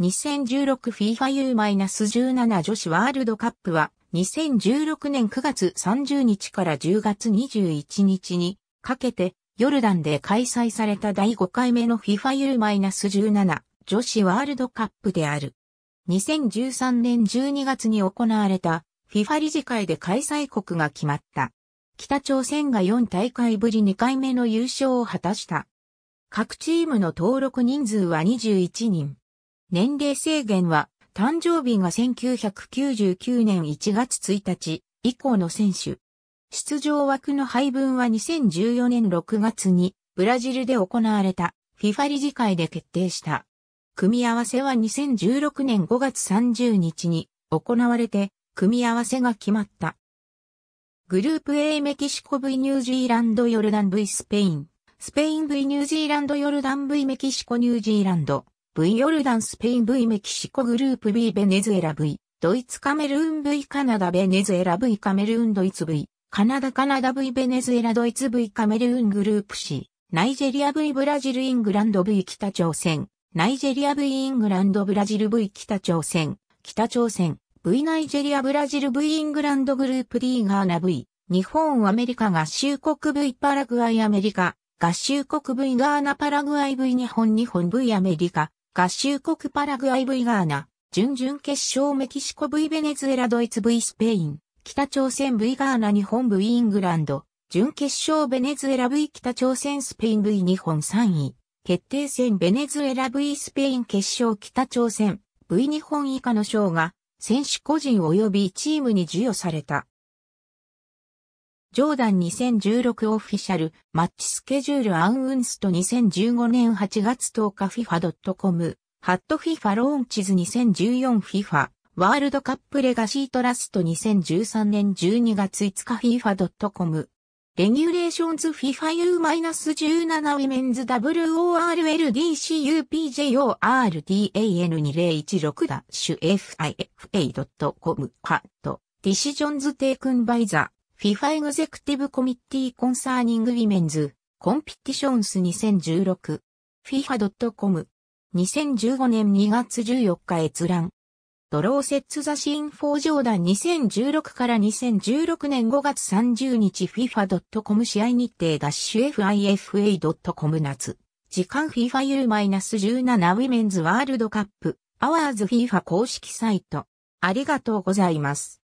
2016FIFA U-17 女子ワールドカップは2016年9月30日から10月21日にかけてヨルダンで開催された第5回目の FIFA U-17 女子ワールドカップである。2013年12月に行われた FIFA 理事会で開催国が決まった。北朝鮮が4大会ぶり2回目の優勝を果たした。各チームの登録人数は21人。年齢制限は、誕生日が1999年1月1日以降の選手。出場枠の配分は2014年6月にブラジルで行われた FIFA 理事会で決定した。組み合わせは2016年5月30日に行われて組み合わせが決まった。グループ A メキシコ V ニュージーランドヨルダン V スペイン、スペイン V ニュージーランドヨルダン V メキシコニュージーランド。V ヨルダンスペイン V メキシコグループ B ベネズエラ V ドイツカメルーン V カナダベネズエラ V カメルーンドイツ V カナダカナダ V ベネズエラドイツ V カメルーングループ C ナイジェリア V ブラジルイングランド V 北朝鮮ナイジェリア V イングランドブラジル V 北朝鮮北朝鮮 V ナイジェリアブラジル V イングランドグループ D ガーナ V 日本アメリカ合衆国 V パラグアイアメリカ合衆国 V ガーナパラグアイ V 日本日本 V アメリカ合衆国パラグアイ V ガーナ、準々決勝メキシコ V ベネズエラドイツ V スペイン、北朝鮮 V ガーナ日本 V イングランド、準決勝ベネズエラ V 北朝鮮スペイン V 日本3位、決定戦ベネズエラ V スペイン決勝北朝鮮 V 日本以下の賞が選手個人及びチームに授与された。ジョーダン2016オフィシャル、マッチスケジュールアンウンスト2015年8月10日 FIFA.com、ハット FIFA ローンチズ 2014FIFA、ワールドカップレガシートラスト2013年12月5日 FIFA.com、レギュレーションズ FIFAU-17 ウィメンズ WORLDCUPJORDAN2016-FIFA.com ハット、ディシジョンズテイクンバイザー FIFA エグゼクティブコミッティコンサーニングウィメンズコンピティションス 2016FIFA.com 2015年2月14日閲覧ドローセッツザシンフォージョーダン2016から2016年5月30日 FIFA.com 試合日程ダッシュ FIFA.com 夏時間 FIFAU-17 ウィメンズワールドカップアワーズ FIFA 公式サイトありがとうございます。